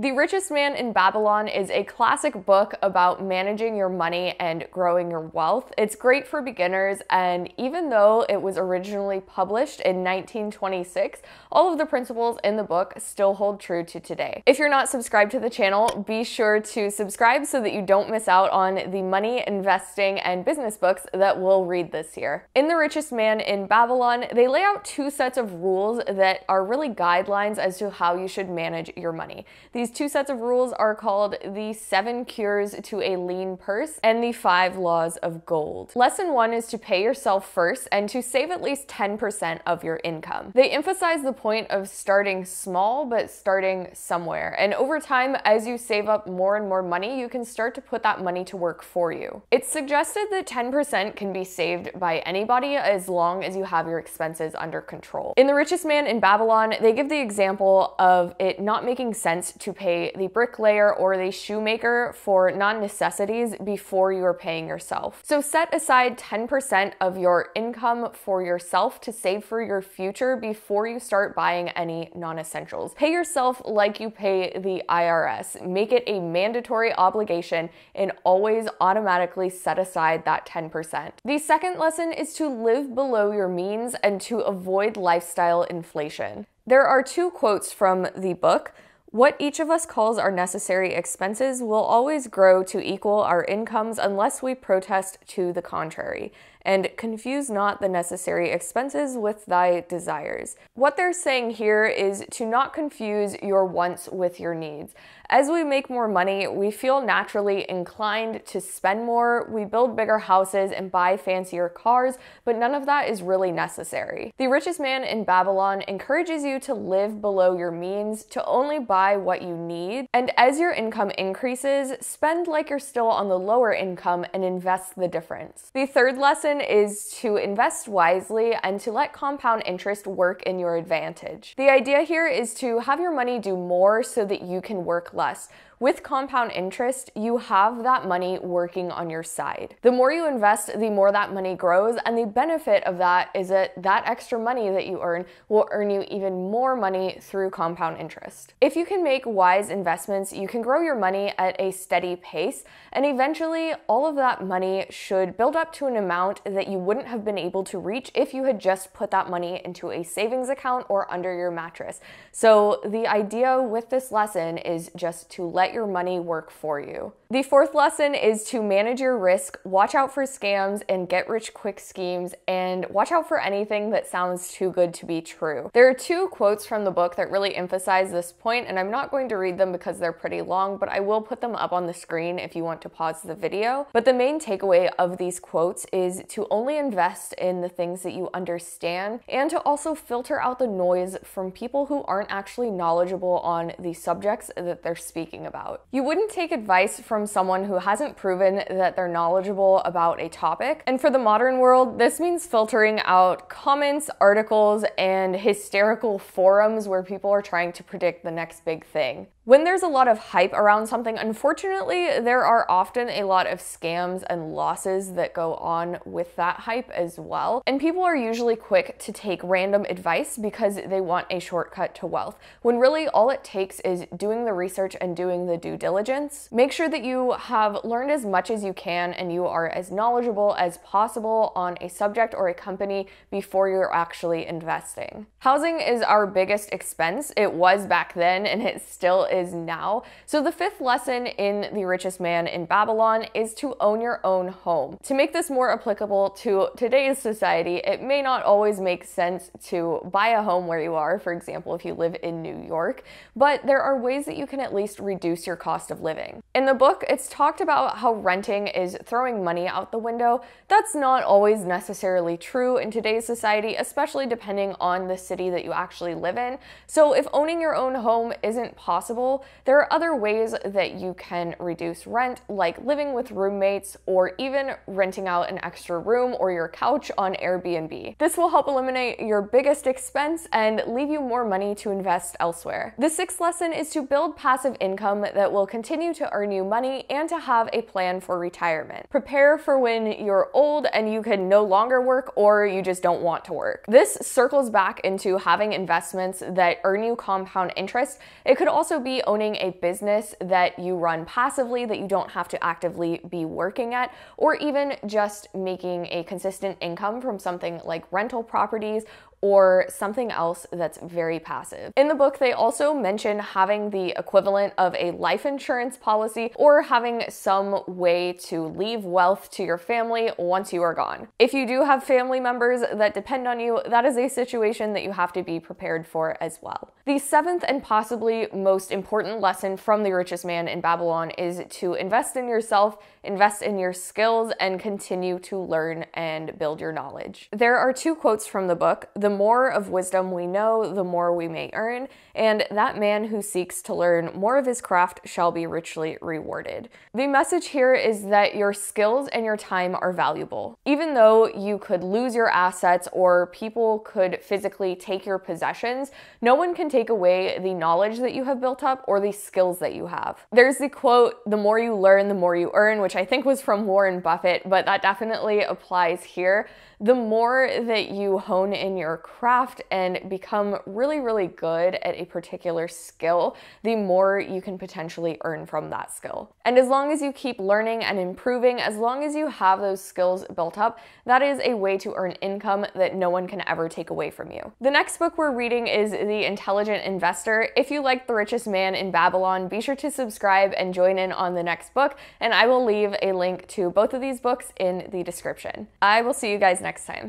The Richest Man in Babylon is a classic book about managing your money and growing your wealth. It's great for beginners, and even though it was originally published in 1926, all of the principles in the book still hold true to today. If you're not subscribed to the channel, be sure to subscribe so that you don't miss out on the money, investing, and business books that we'll read this year. In The Richest Man in Babylon, they lay out two sets of rules that are really guidelines as to how you should manage your money. These these two sets of rules are called the seven cures to a lean purse and the five laws of gold. Lesson one is to pay yourself first and to save at least 10% of your income. They emphasize the point of starting small, but starting somewhere. And over time, as you save up more and more money, you can start to put that money to work for you. It's suggested that 10% can be saved by anybody as long as you have your expenses under control. In The Richest Man in Babylon, they give the example of it not making sense to pay the bricklayer or the shoemaker for non necessities before you are paying yourself. So set aside 10% of your income for yourself to save for your future before you start buying any non essentials. Pay yourself like you pay the IRS, make it a mandatory obligation, and always automatically set aside that 10%. The second lesson is to live below your means and to avoid lifestyle inflation. There are two quotes from the book. What each of us calls our necessary expenses will always grow to equal our incomes unless we protest to the contrary and confuse not the necessary expenses with thy desires. What they're saying here is to not confuse your wants with your needs. As we make more money, we feel naturally inclined to spend more, we build bigger houses and buy fancier cars, but none of that is really necessary. The richest man in Babylon encourages you to live below your means, to only buy what you need, and as your income increases, spend like you're still on the lower income and invest the difference. The third lesson lesson is to invest wisely and to let compound interest work in your advantage. The idea here is to have your money do more so that you can work less. With compound interest, you have that money working on your side. The more you invest, the more that money grows, and the benefit of that is that that extra money that you earn will earn you even more money through compound interest. If you can make wise investments, you can grow your money at a steady pace, and eventually all of that money should build up to an amount that you wouldn't have been able to reach if you had just put that money into a savings account or under your mattress. So the idea with this lesson is just to let let your money work for you. The fourth lesson is to manage your risk, watch out for scams and get rich quick schemes, and watch out for anything that sounds too good to be true. There are two quotes from the book that really emphasize this point, and I'm not going to read them because they're pretty long, but I will put them up on the screen if you want to pause the video. But the main takeaway of these quotes is to only invest in the things that you understand and to also filter out the noise from people who aren't actually knowledgeable on the subjects that they're speaking about about. You wouldn't take advice from someone who hasn't proven that they're knowledgeable about a topic. And for the modern world, this means filtering out comments, articles, and hysterical forums where people are trying to predict the next big thing. When there's a lot of hype around something, unfortunately, there are often a lot of scams and losses that go on with that hype as well. And people are usually quick to take random advice because they want a shortcut to wealth, when really all it takes is doing the research and doing the due diligence. Make sure that you have learned as much as you can and you are as knowledgeable as possible on a subject or a company before you're actually investing. Housing is our biggest expense. It was back then and it still is now. So the fifth lesson in The Richest Man in Babylon is to own your own home. To make this more applicable to today's society, it may not always make sense to buy a home where you are, for example, if you live in New York, but there are ways that you can at least reduce your cost of living. In the book, it's talked about how renting is throwing money out the window. That's not always necessarily true in today's society, especially depending on the city that you actually live in. So if owning your own home isn't possible, possible, there are other ways that you can reduce rent, like living with roommates or even renting out an extra room or your couch on Airbnb. This will help eliminate your biggest expense and leave you more money to invest elsewhere. The sixth lesson is to build passive income that will continue to earn you money and to have a plan for retirement. Prepare for when you're old and you can no longer work or you just don't want to work. This circles back into having investments that earn you compound interest. It could also be be owning a business that you run passively that you don't have to actively be working at, or even just making a consistent income from something like rental properties or something else that's very passive. In the book, they also mention having the equivalent of a life insurance policy or having some way to leave wealth to your family once you are gone. If you do have family members that depend on you, that is a situation that you have to be prepared for as well. The seventh and possibly most important lesson from the richest man in Babylon is to invest in yourself, invest in your skills, and continue to learn and build your knowledge. There are two quotes from the book. The the more of wisdom we know, the more we may earn, and that man who seeks to learn more of his craft shall be richly rewarded. The message here is that your skills and your time are valuable. Even though you could lose your assets or people could physically take your possessions, no one can take away the knowledge that you have built up or the skills that you have. There's the quote, the more you learn, the more you earn, which I think was from Warren Buffett, but that definitely applies here. The more that you hone in your craft and become really, really good at a particular skill, the more you can potentially earn from that skill. And as long as you keep learning and improving, as long as you have those skills built up, that is a way to earn income that no one can ever take away from you. The next book we're reading is The Intelligent Investor. If you like The Richest Man in Babylon, be sure to subscribe and join in on the next book, and I will leave a link to both of these books in the description. I will see you guys next time.